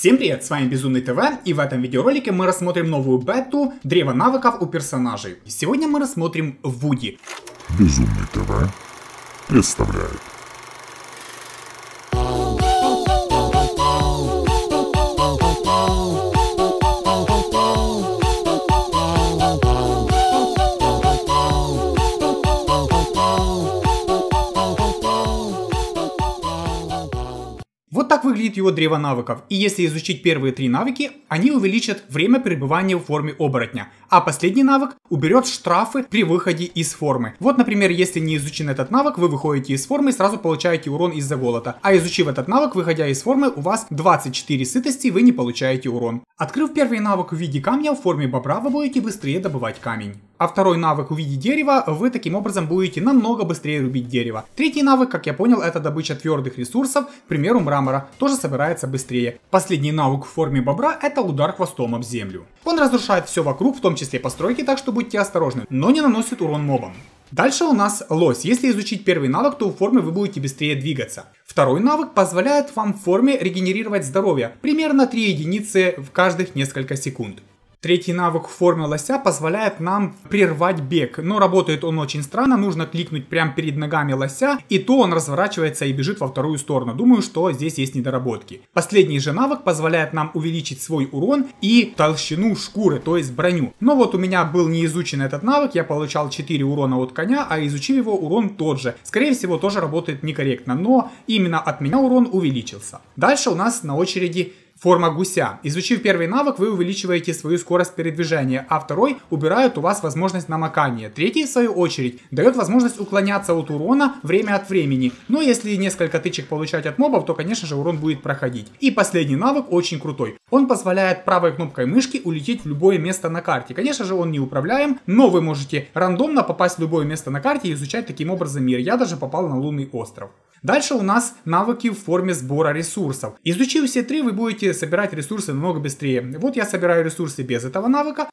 Всем привет, с вами Безумный ТВ, и в этом видеоролике мы рассмотрим новую бету Древо навыков у персонажей. Сегодня мы рассмотрим Вуди. Безумный ТВ представляет. так выглядит его древо навыков. И если изучить первые три навыки, они увеличат время пребывания в форме оборотня – а последний навык уберет штрафы при выходе из формы. Вот, например, если не изучен этот навык, вы выходите из формы и сразу получаете урон из-за голода. А изучив этот навык, выходя из формы, у вас 24 сытости, и вы не получаете урон. Открыв первый навык в виде камня, в форме бобра вы будете быстрее добывать камень а второй навык в виде дерева, вы таким образом будете намного быстрее рубить дерево. Третий навык, как я понял, это добыча твердых ресурсов, к примеру мрамора, тоже собирается быстрее. Последний навык в форме бобра это удар хвостом об землю. Он разрушает все вокруг, в том числе числе постройки, так что будьте осторожны, но не наносит урон мобам. Дальше у нас лось. Если изучить первый навык, то у формы вы будете быстрее двигаться. Второй навык позволяет вам в форме регенерировать здоровье, примерно 3 единицы в каждых несколько секунд. Третий навык в форме лося позволяет нам прервать бег, но работает он очень странно, нужно кликнуть прямо перед ногами лося, и то он разворачивается и бежит во вторую сторону. Думаю, что здесь есть недоработки. Последний же навык позволяет нам увеличить свой урон и толщину шкуры, то есть броню. Но вот у меня был не изучен этот навык, я получал 4 урона от коня, а изучил его урон тот же. Скорее всего, тоже работает некорректно, но именно от меня урон увеличился. Дальше у нас на очереди форма гуся. Изучив первый навык, вы увеличиваете свою скорость передвижения, а второй убирает у вас возможность намокания. Третий, в свою очередь, дает возможность уклоняться от урона время от времени. Но если несколько тычек получать от мобов, то, конечно же, урон будет проходить. И последний навык очень крутой. Он позволяет правой кнопкой мышки улететь в любое место на карте. Конечно же, он не управляем, но вы можете рандомно попасть в любое место на карте и изучать таким образом мир. Я даже попал на лунный остров. Дальше у нас навыки в форме сбора ресурсов. Изучив все три, вы будете собирать ресурсы намного быстрее. Вот я собираю ресурсы без этого навыка.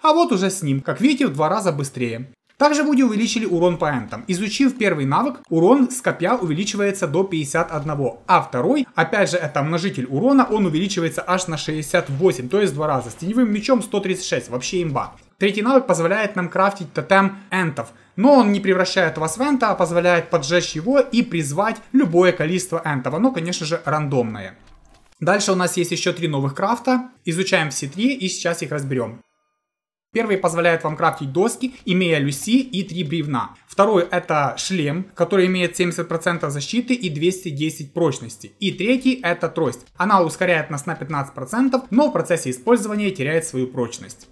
А вот уже с ним, как видите, в два раза быстрее. Также вы увеличили урон по энтам. Изучив первый навык, урон с копья увеличивается до 51, а второй, опять же это множитель урона, он увеличивается аж на 68, то есть в два раза. С теневым мечом 136, вообще имба. Третий навык позволяет нам крафтить тотем энтов, но он не превращает вас в энта, а позволяет поджечь его и призвать любое количество энтов, оно, конечно же, рандомное. Дальше у нас есть еще три новых крафта, изучаем все три и сейчас их разберем. Первый позволяет вам крафтить доски, имея люси и три бревна. Второй это шлем, который имеет 70% защиты и 210 прочности. И третий это трость. Она ускоряет нас на 15%, но в процессе использования теряет свою прочность.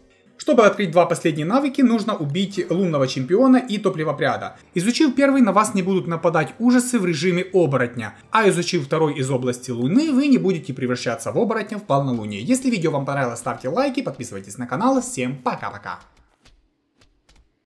Чтобы открыть два последние навыки, нужно убить лунного чемпиона и топливопряда. Изучив первый, на вас не будут нападать ужасы в режиме оборотня, а изучив второй из области луны, вы не будете превращаться в оборотня в полнолуние. Если видео вам понравилось, ставьте лайки, подписывайтесь на канал. Всем пока-пока!